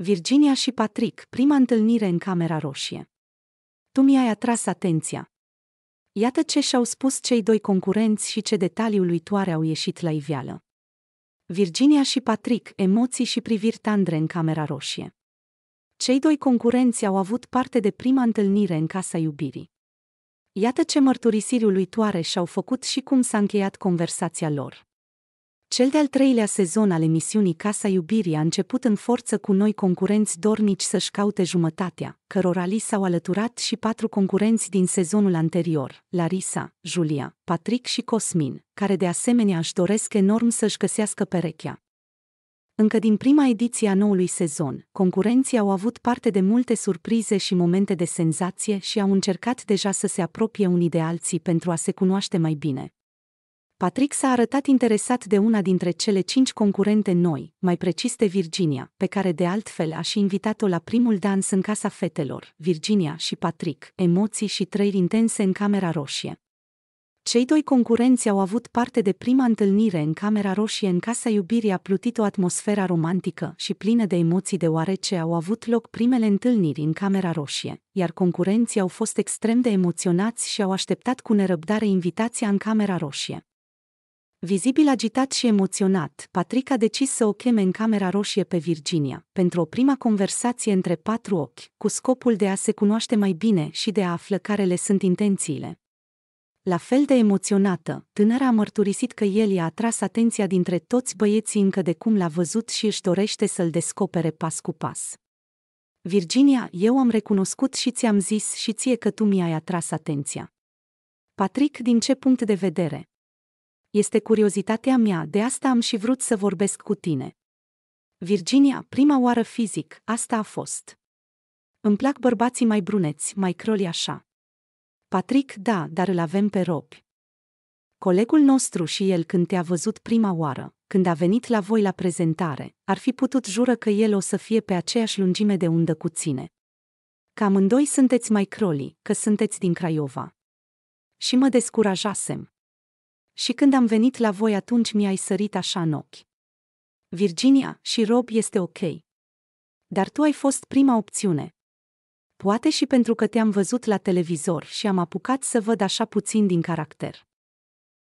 Virginia și Patrick, prima întâlnire în camera roșie. Tu mi-ai atras atenția. Iată ce și-au spus cei doi concurenți și ce detalii uluitoare au ieșit la iveală. Virginia și Patrick, emoții și priviri tandre în camera roșie. Cei doi concurenți au avut parte de prima întâlnire în casa iubirii. Iată ce mărturisiri uluitoare și-au făcut și cum s-a încheiat conversația lor. Cel de-al treilea sezon al emisiunii Casa Iubirii a început în forță cu noi concurenți dornici să-și caute jumătatea, cărora li s-au alăturat și patru concurenți din sezonul anterior, Larisa, Julia, Patrick și Cosmin, care de asemenea își doresc enorm să-și găsească perechea. Încă din prima ediție a noului sezon, concurenții au avut parte de multe surprize și momente de senzație și au încercat deja să se apropie unii de alții pentru a se cunoaște mai bine, Patrick s-a arătat interesat de una dintre cele cinci concurente noi, mai precis de Virginia, pe care de altfel a și invitat-o la primul dans în Casa Fetelor, Virginia și Patrick, emoții și trăiri intense în Camera Roșie. Cei doi concurenți au avut parte de prima întâlnire în Camera Roșie în Casa Iubirii a plutit o atmosferă romantică și plină de emoții deoarece au avut loc primele întâlniri în Camera Roșie, iar concurenții au fost extrem de emoționați și au așteptat cu nerăbdare invitația în Camera Roșie. Vizibil agitat și emoționat, Patrick a decis să o cheme în camera roșie pe Virginia, pentru o prima conversație între patru ochi, cu scopul de a se cunoaște mai bine și de a află care le sunt intențiile. La fel de emoționată, tânăra a mărturisit că el i-a atras atenția dintre toți băieții încă de cum l-a văzut și își dorește să-l descopere pas cu pas. Virginia, eu am recunoscut și ți-am zis și ție că tu mi-ai atras atenția. Patrick, din ce punct de vedere? Este curiozitatea mea, de asta am și vrut să vorbesc cu tine. Virginia, prima oară fizic, asta a fost. Îmi plac bărbații mai bruneți, mai croli așa. Patrick, da, dar îl avem pe Rob. Colegul nostru și el când te-a văzut prima oară, când a venit la voi la prezentare, ar fi putut jură că el o să fie pe aceeași lungime de undă cu ține. Că amândoi sunteți mai croli, că sunteți din Craiova. Și mă descurajasem și când am venit la voi atunci mi-ai sărit așa în ochi. Virginia și Rob este ok. Dar tu ai fost prima opțiune. Poate și pentru că te-am văzut la televizor și am apucat să văd așa puțin din caracter.